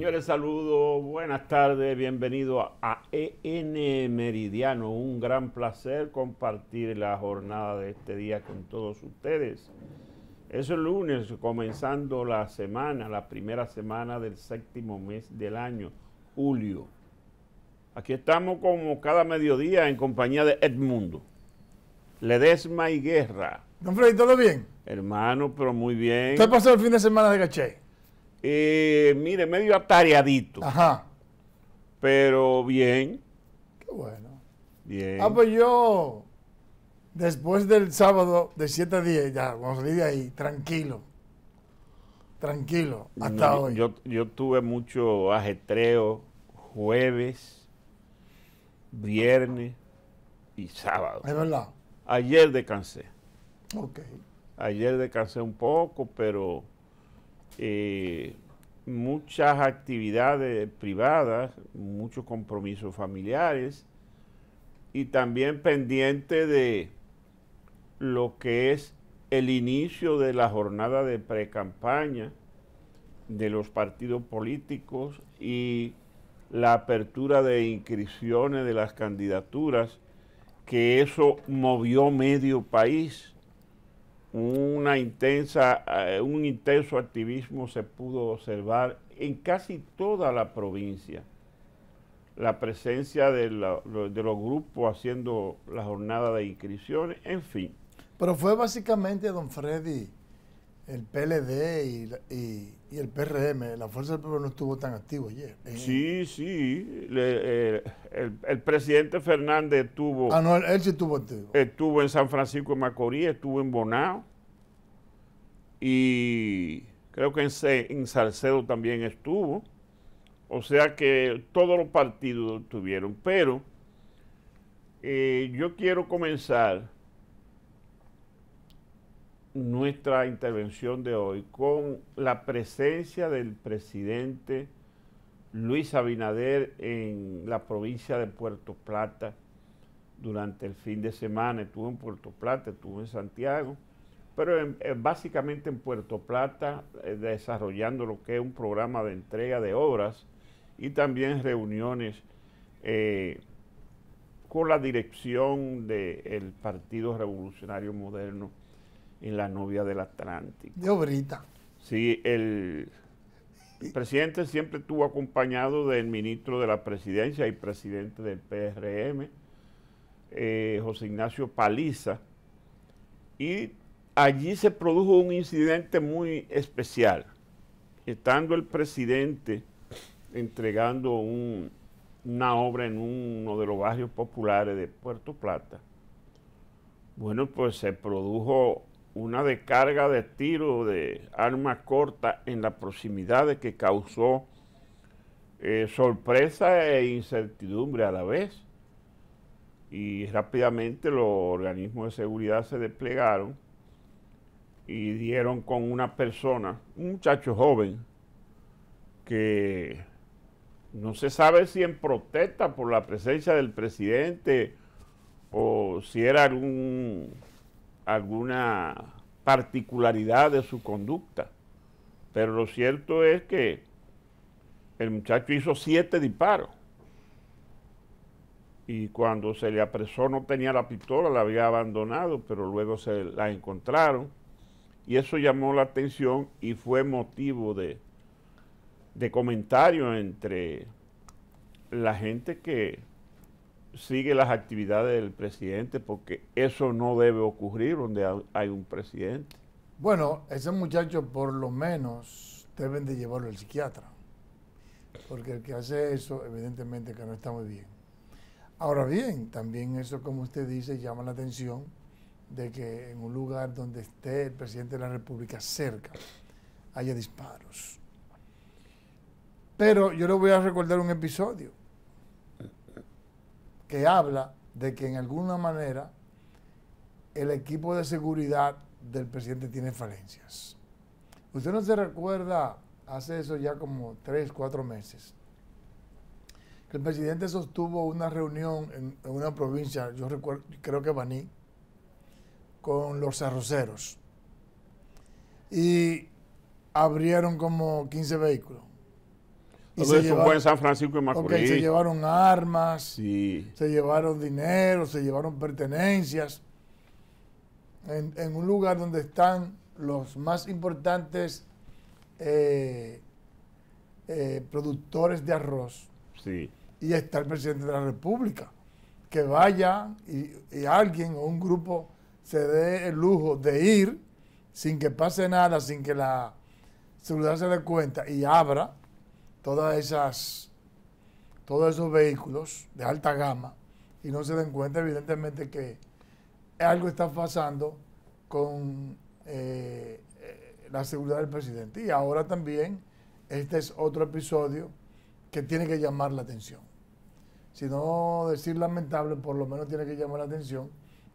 Señores, saludos, buenas tardes, bienvenido a EN Meridiano. Un gran placer compartir la jornada de este día con todos ustedes. Es el lunes, comenzando la semana, la primera semana del séptimo mes del año, julio. Aquí estamos como cada mediodía en compañía de Edmundo, Ledesma y Guerra. Don Freddy, ¿todo bien? Hermano, pero muy bien. ¿Qué pasó el fin de semana de Caché? Eh, mire, medio atareadito. Ajá. Pero bien. Qué bueno. Bien. Ah, pues yo, después del sábado de 7 a 10, ya, vamos a salir de ahí, tranquilo. Tranquilo, hasta hoy. Yo, yo tuve mucho ajetreo jueves, viernes y sábado. Es verdad. Ayer descansé. Ok. Ayer descansé un poco, pero eh, muchas actividades privadas, muchos compromisos familiares y también pendiente de lo que es el inicio de la jornada de precampaña de los partidos políticos y la apertura de inscripciones de las candidaturas, que eso movió medio país una intensa, eh, un intenso activismo se pudo observar en casi toda la provincia. La presencia de, de los grupos haciendo la jornada de inscripciones, en fin. Pero fue básicamente don Freddy el PLD y, el PRM, la Fuerza del Pueblo no estuvo tan activo ayer. Eh. Sí, sí, eh, el, presidente Fernández estuvo... Ah, no, él, sí estuvo activo. Estuvo en San Francisco de Macorís, estuvo en Bonao y creo que en, en Salcedo también estuvo. O sea que todos los partidos tuvieron, pero eh, yo quiero comenzar nuestra intervención de hoy con la presencia del presidente Luis Abinader en la provincia de Puerto Plata durante el fin de semana. Estuvo en Puerto Plata, estuvo en Santiago, pero eh, básicamente en Puerto Plata eh, desarrollando lo que es un programa de entrega de obras y también reuniones eh, con la dirección del Partido Revolucionario Moderno en La novia del Atlántico. De obrita. Sí, el, presidente siempre estuvo acompañado del ministro de la presidencia y presidente del PRM, eh, José Ignacio Paliza, y allí se produjo un incidente muy especial. Estando el presidente entregando una obra en uno de los barrios populares de Puerto Plata, bueno, pues se produjo una descarga de tiro de armas corta en la proximidad de que causó eh, sorpresa e incertidumbre a la vez. Y rápidamente los organismos de seguridad se desplegaron y dieron con una persona, un muchacho joven, que no se sabe si en protesta por la presencia del presidente o si era algún alguna particularidad de su conducta. Pero lo cierto es que el muchacho hizo siete disparos. Y cuando se le apresó no tenía la pistola, la había abandonado, pero luego se la encontraron. Y eso llamó la atención y fue motivo de, de comentario entre la gente que sigue las actividades del presidente, porque eso no debe ocurrir donde hay un presidente. Bueno, ese muchacho por lo menos deben de llevarlo al psiquiatra, porque el que hace eso evidentemente que no está muy bien. Ahora bien, también eso, como usted dice, llama la atención de que en un lugar donde esté el presidente de la República cerca haya disparos. Pero yo le voy a recordar un episodio que habla de que en alguna manera el equipo de seguridad del presidente tiene falencias. Usted no se recuerda, hace eso ya como tres, cuatro meses, que el presidente sostuvo una reunión en, una provincia, yo recuerdo, creo que Baní, con los arroceros. Y abrieron como 15 vehículos se llevaron, San Francisco se llevaron armas, se llevaron dinero, se llevaron pertenencias. En, un lugar donde están los más importantes eh, eh, productores de arroz. Sí. Y está el presidente de la República. Que vaya y, alguien o un grupo se dé el lujo de ir sin que pase nada, sin que la seguridad se dé cuenta y abra todas esas, todos esos vehículos de alta gama y no se den cuenta, evidentemente, que algo está pasando con eh, eh, la seguridad del presidente. Y ahora también, este es otro episodio que tiene que llamar la atención. Si no decir lamentable, por lo menos tiene que llamar la atención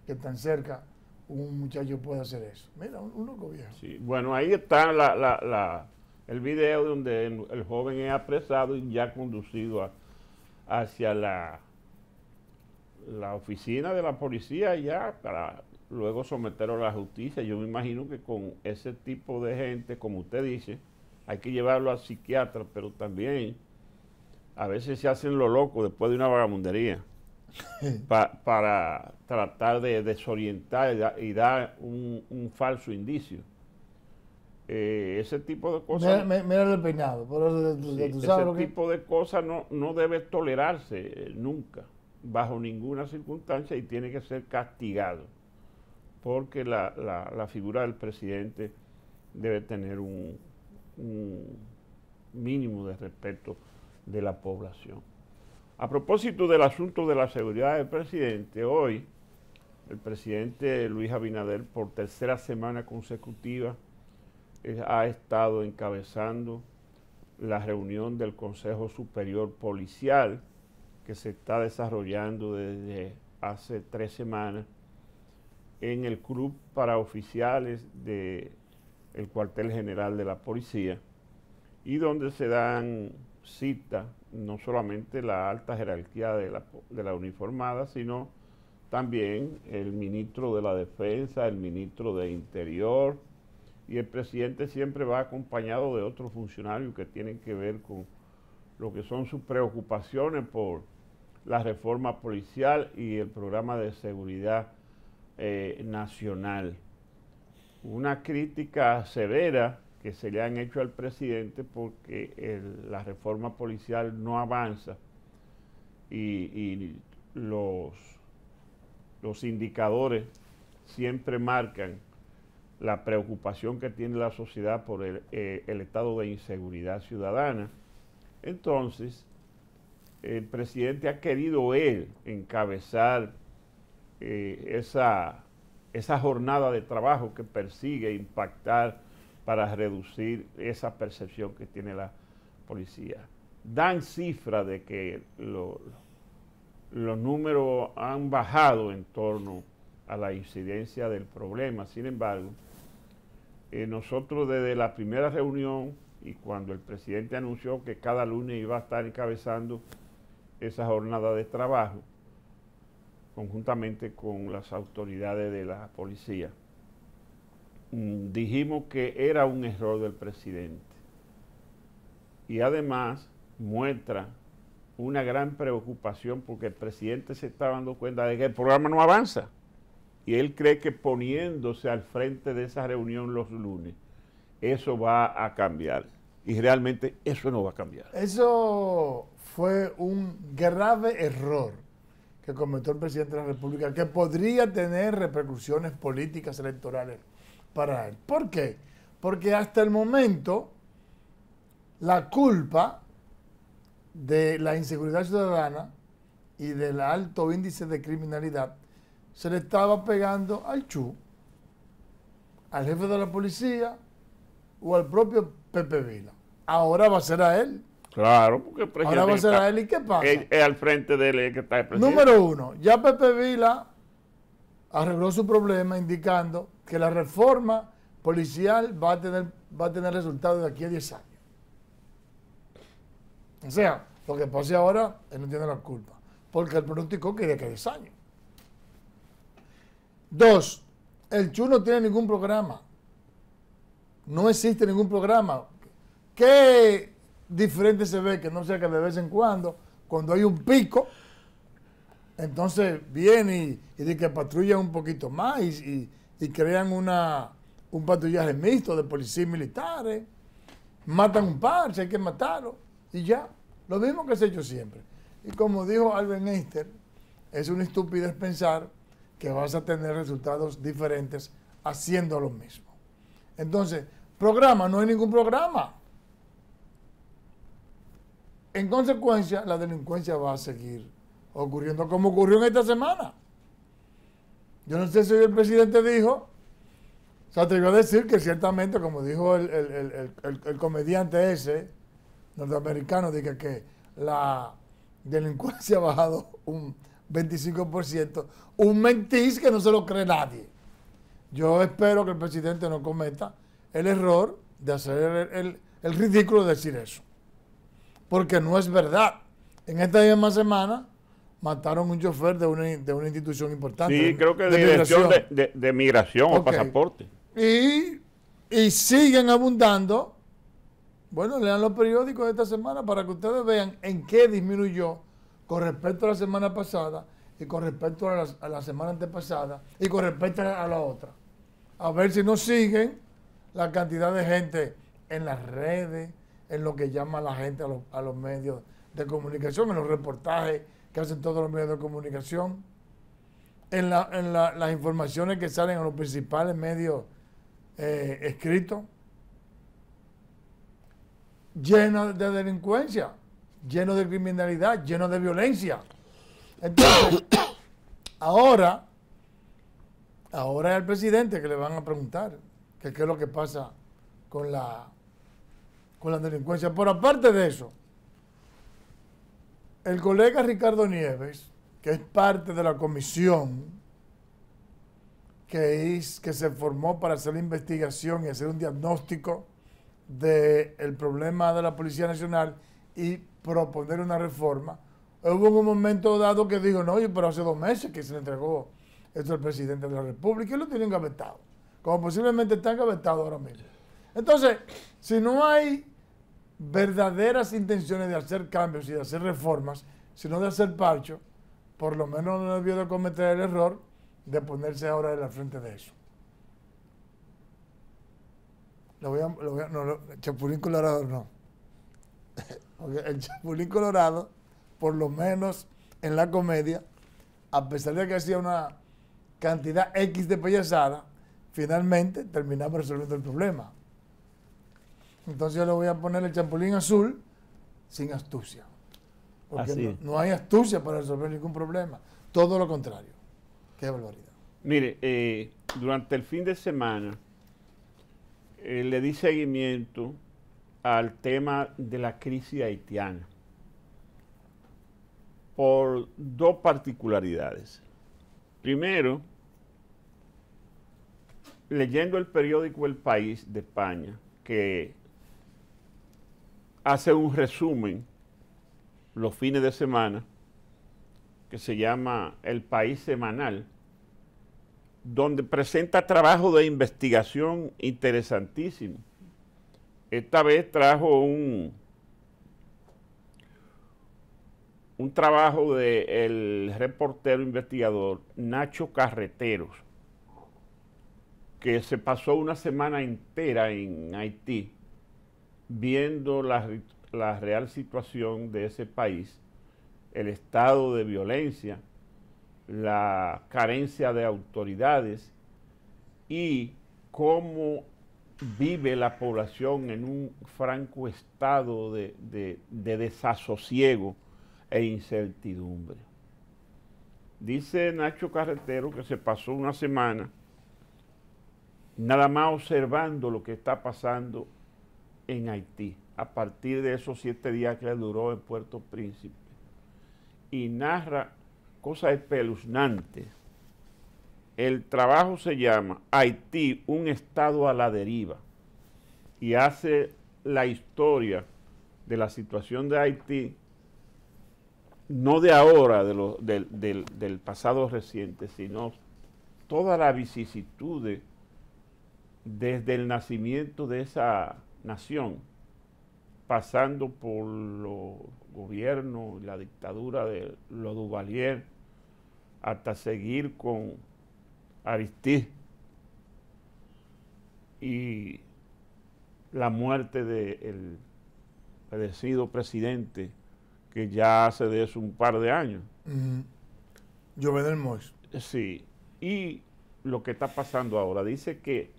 que tan cerca un muchacho puede hacer eso. Mira, un, loco viejo. Sí, bueno, ahí está la el video donde el, joven es apresado y ya conducido hacia la, la oficina de la policía ya para luego someterlo a la justicia. Yo me imagino que con ese tipo de gente, como usted dice, hay que llevarlo al psiquiatra, pero también a veces se hacen lo loco después de una vagabundería para tratar de desorientar y, dar un falso indicio. Eh, ese tipo de cosas. peinado, ese tipo de cosas no, debe tolerarse eh, nunca, bajo ninguna circunstancia, y tiene que ser castigado, porque la, figura del presidente debe tener un mínimo de respeto de la población. A propósito del asunto de la seguridad del presidente, hoy el presidente Luis Abinader, por tercera semana consecutiva, eh, ha estado encabezando la reunión del Consejo Superior Policial que se está desarrollando desde hace tres semanas en el club para oficiales del cuartel general de la policía y donde se dan citas, no solamente la alta jerarquía de la, de la uniformada, sino también el ministro de la defensa, el ministro de interior, y el presidente siempre va acompañado de otros funcionarios que tienen que ver con lo que son sus preocupaciones por la reforma policial y el programa de seguridad eh, nacional. Una crítica severa que se le han hecho al presidente porque la reforma policial no avanza y, los, los indicadores siempre marcan la preocupación que tiene la sociedad por eh, el, estado de inseguridad ciudadana. Entonces, el presidente ha querido él encabezar eh, esa, esa jornada de trabajo que persigue impactar para reducir esa percepción que tiene la policía. Dan cifras de que los números han bajado en torno a la incidencia del problema, sin embargo, eh, nosotros desde la primera reunión y cuando el presidente anunció que cada lunes iba a estar encabezando esa jornada de trabajo, conjuntamente con las autoridades de la policía, mm, dijimos que era un error del presidente. Y además muestra una gran preocupación porque el presidente se está dando cuenta de que el programa no avanza y él cree que poniéndose al frente de esa reunión los lunes, eso va a cambiar. Y realmente eso no va a cambiar. Eso fue un grave error que cometió el presidente de la República, que podría tener repercusiones políticas electorales para él. ¿Por qué? Porque hasta el momento la culpa de la inseguridad ciudadana y del alto índice de criminalidad se le estaba pegando al Chu, al jefe de la policía o al propio Pepe Vila. Ahora va a ser a él. Claro, porque el Ahora va a ser a él y qué pasa. Es, al frente de él que está el presidente. Número uno, ya Pepe Vila arregló su problema indicando que la reforma policial va a tener, va a tener resultados de aquí a 10 años. O sea, lo que pase ahora, él no tiene la culpa. Porque el pronóstico quería que 10 años. Dos, el Chu no tiene ningún programa. No existe ningún programa. ¿Qué diferente se ve que no sea que de vez en cuando, cuando hay un pico, entonces viene y, dice que patrulla un poquito más y, crean una, un patrullaje mixto de policías y militares, matan un par, si hay que matarlo, y ya. Lo mismo que se ha hecho siempre. Y como dijo Albert Einstein, es una estupidez pensar que vas a tener resultados diferentes haciendo lo mismo. Entonces, programa, no hay ningún programa. En consecuencia, la delincuencia va a seguir ocurriendo como ocurrió en esta semana. Yo no sé si el presidente dijo, o sea, te iba a decir que ciertamente, como dijo el, comediante ese, norteamericano, que la delincuencia ha bajado un 25%. Un mentis que no se lo cree nadie. Yo espero que el presidente no cometa el error de hacer el, ridículo de decir eso. Porque no es verdad. En esta misma semana mataron un chofer de una, institución importante. Sí, creo que de, migración, de, migración o pasaporte. Y, y siguen abundando. Bueno, lean los periódicos de esta semana para que ustedes vean en qué disminuyó con respecto a la semana pasada y con respecto a la, semana antepasada y con respecto a la, otra. A ver si nos siguen la cantidad de gente en las redes, en lo que llama la gente a los, medios de comunicación, en los reportajes que hacen todos los medios de comunicación, en, las informaciones que salen a los principales medios eh, escritos, llenas de delincuencia lleno de criminalidad, lleno de violencia. Entonces, ahora, ahora es al presidente que le van a preguntar qué es lo que pasa con la, con la delincuencia. Por aparte de eso, el colega Ricardo Nieves, que es parte de la comisión que, es, que se formó para hacer la investigación y hacer un diagnóstico del problema de la Policía Nacional, y proponer una reforma. Hubo un momento dado que dijo, no, pero hace dos meses que se le entregó esto al presidente de la República y lo tienen gavetado, como posiblemente están gavetado ahora mismo. Entonces, si no hay verdaderas intenciones de hacer cambios y de hacer reformas, sino de hacer parcho, por lo menos no debió de cometer el error de ponerse ahora en la frente de eso. Lo voy a, Chapulín Colorado no. Porque el Chapulín Colorado, por lo menos en la comedia, a pesar de que hacía una cantidad X de payasada, finalmente terminaba resolviendo el problema. Entonces yo le voy a poner el champulín azul sin astucia. Porque no, hay astucia para resolver ningún problema. Todo lo contrario. Qué barbaridad. Mire, eh, durante el fin de semana eh, le di seguimiento al tema de la crisis haitiana por dos particularidades. Primero, leyendo el periódico El País de España, que hace un resumen los fines de semana, que se llama El País Semanal, donde presenta trabajo de investigación interesantísimo esta vez trajo un, un trabajo del reportero investigador Nacho Carreteros, que se pasó una semana entera en Haití viendo la, la real situación de ese país, el estado de violencia, la carencia de autoridades y cómo vive la población en un franco estado de, desasosiego e incertidumbre. Dice Nacho Carretero que se pasó una semana nada más observando lo que está pasando en Haití, a partir de esos siete días que duró en Puerto Príncipe, y narra cosas espeluznantes el trabajo se llama Haití, un estado a la deriva, y hace la historia de la situación de Haití, no de ahora, del, pasado reciente, sino toda la vicisitud desde el nacimiento de esa nación, pasando por los gobiernos, la dictadura de los hasta seguir con Aristide y la muerte del de fallecido presidente que ya hace de eso un par de años. Yo Sí, y lo que está pasando ahora, dice que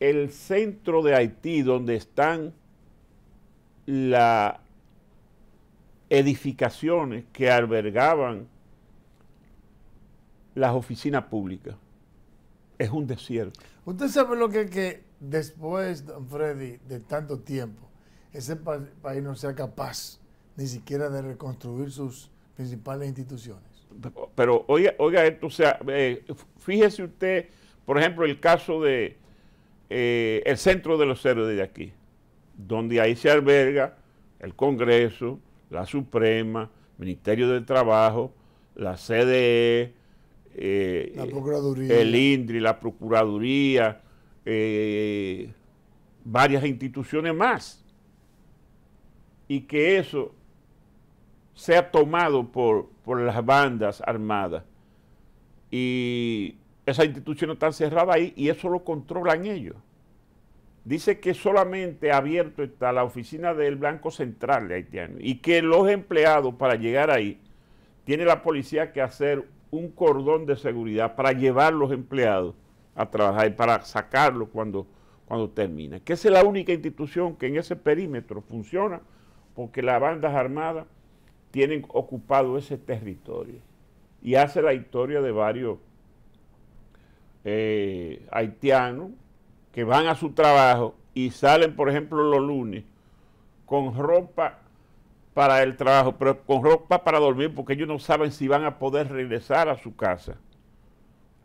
el centro de Haití donde están las edificaciones que albergaban las oficinas públicas. Es un desierto. Usted sabe lo que, es que después, don Freddy, de tanto tiempo, ese país no sea capaz ni siquiera de reconstruir sus principales instituciones. Pero oiga, oiga esto, eh, fíjese usted, por ejemplo, el caso de eh, el centro de los héroes de aquí, donde ahí se alberga el Congreso, la Suprema, Ministerio del Trabajo, la CDE, la eh, Procuraduría. el INDRI, la Procuraduría, eh, varias instituciones más. Y que eso sea tomado por, las bandas armadas. Y esas instituciones están cerradas ahí y eso lo controlan ellos. Dice que solamente abierto está la oficina del Blanco Central de haitiano y que los empleados para llegar ahí tiene la policía que hacer un cordón de seguridad para llevar los empleados a trabajar y para sacarlos cuando, cuando termina. Que esa es la única institución que en ese perímetro funciona porque las bandas armadas tienen ocupado ese territorio. Y hace la historia de varios eh, haitianos que van a su trabajo y salen, por ejemplo, los lunes con ropa para el trabajo, pero con ropa para dormir, porque ellos no saben si van a poder regresar a su casa,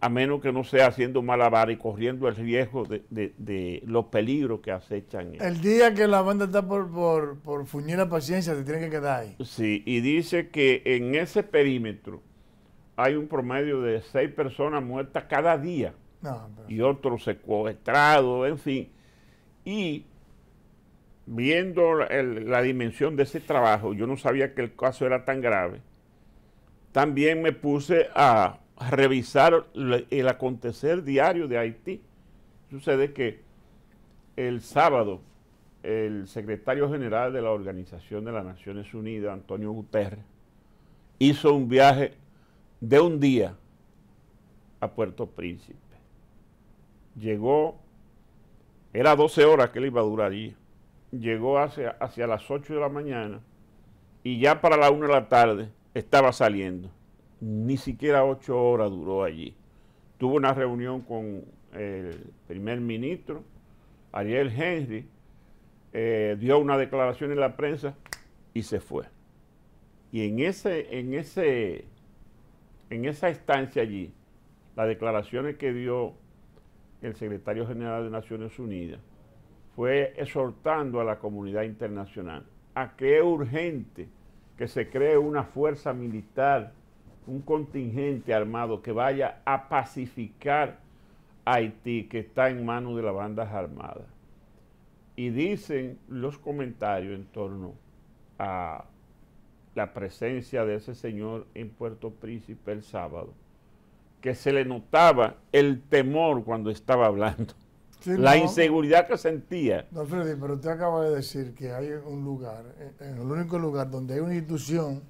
a menos que no sea haciendo malabar y corriendo el riesgo de, los peligros que acechan. El día que la banda está por, por, fuñir la paciencia, se tiene que quedar ahí. Sí, y dice que en ese perímetro hay un promedio de seis personas muertas cada día y otros secuestrados, en fin. Y viendo la dimensión de ese trabajo, yo no sabía que el caso era tan grave, también me puse a revisar el, acontecer diario de Haití. Sucede que el sábado el secretario general de la Organización de las Naciones Unidas, Antonio Guterres, hizo un viaje de un día a Puerto Príncipe. Llegó, era 12 horas que él iba a durar allí llegó hacia, hacia las 8 de la mañana y ya para la 1 de la tarde estaba saliendo. Ni siquiera 8 horas duró allí. Tuvo una reunión con el primer ministro, Ariel Henry, eh, dio una declaración en la prensa y se fue. Y en, ese, en, ese, en esa estancia allí, las declaraciones que dio el secretario general de Naciones Unidas, fue exhortando a la comunidad internacional a que es urgente que se cree una fuerza militar, un contingente armado que vaya a pacificar Haití que está en manos de las bandas armadas. Y dicen los comentarios en torno a la presencia de ese señor en Puerto Príncipe el sábado, que se le notaba el temor cuando estaba hablando la inseguridad que sentía. No, Freddy, pero usted acaba de decir que hay un lugar, en eh, eh, el único lugar donde hay una institución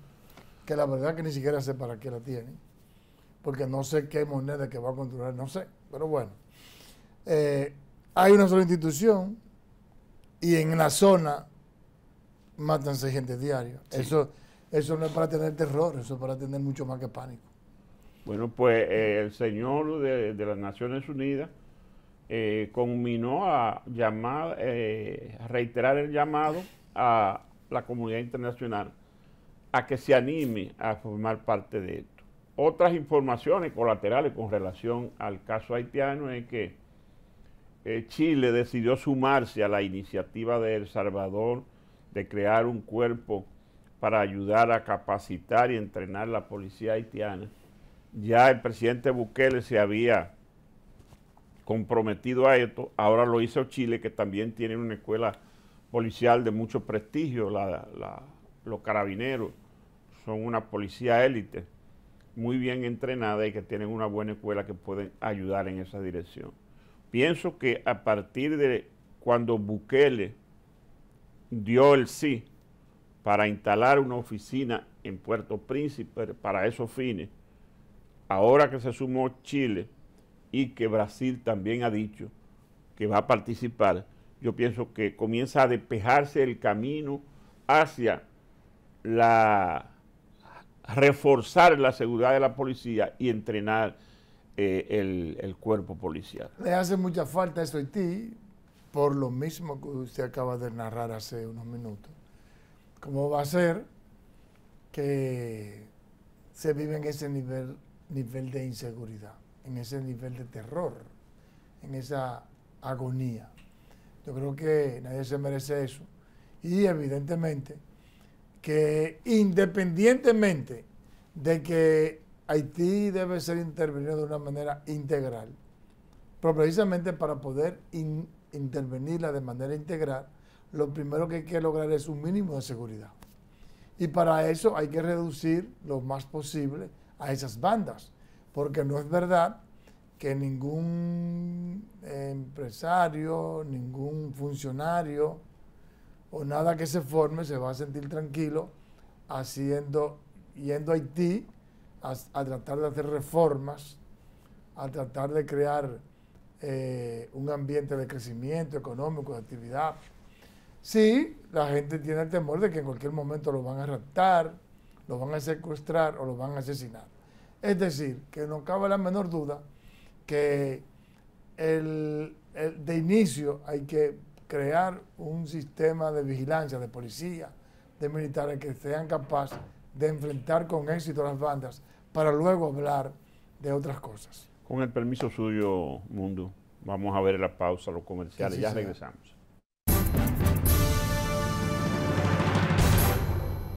que la verdad que ni siquiera sé para qué la tiene, porque no sé qué moneda que va a controlar, no sé, pero bueno. Eh, hay una sola institución y en la zona matan seis gente diario. Eso, eso no es para tener terror, eso es para tener mucho más que pánico. Bueno, pues el señor de, de las Naciones Unidas eh, conminó a llamar, eh, reiterar el llamado a la comunidad internacional a que se anime a formar parte de esto. Otras informaciones colaterales con relación al caso haitiano es que eh, Chile decidió sumarse a la iniciativa de El Salvador de crear un cuerpo para ayudar a capacitar y entrenar la policía haitiana. Ya el presidente Bukele se había comprometido a esto. Ahora lo hizo Chile, que también tiene una escuela policial de mucho prestigio, los carabineros son una policía élite, muy bien entrenada y que tienen una buena escuela que pueden ayudar en esa dirección. Pienso que a partir de cuando Bukele dio el sí para instalar una oficina en Puerto Príncipe para esos fines, ahora que se sumó Chile, y que Brasil también ha dicho que va a participar, yo pienso que comienza a despejarse el camino hacia la reforzar la seguridad de la policía y entrenar eh, el, cuerpo policial. Le hace mucha falta eso a ti, por lo mismo que usted acaba de narrar hace unos minutos. ¿Cómo va a ser que se vive en ese nivel, nivel de inseguridad? en ese nivel de terror, en esa agonía. Yo creo que nadie se merece eso. Y evidentemente que independientemente de que Haití debe ser intervenido de una manera integral, pero precisamente para poder intervenirla de manera integral, lo primero que hay que lograr es un mínimo de seguridad. Y para eso hay que reducir lo más posible a esas bandas porque no es verdad que ningún empresario, ningún funcionario o nada que se forme se va a sentir tranquilo haciendo, yendo a Haití a, tratar de hacer reformas, a tratar de crear eh, un ambiente de crecimiento económico, de actividad. Sí, la gente tiene el temor de que en cualquier momento lo van a raptar, lo van a secuestrar o lo van a asesinar. Es decir, que no cabe la menor duda que de inicio hay que crear un sistema de vigilancia, de policía, de militares que sean capaces de enfrentar con éxito las bandas para luego hablar de otras cosas. Con el permiso suyo, Mundo, vamos a ver la pausa, los comerciales, y ya regresamos.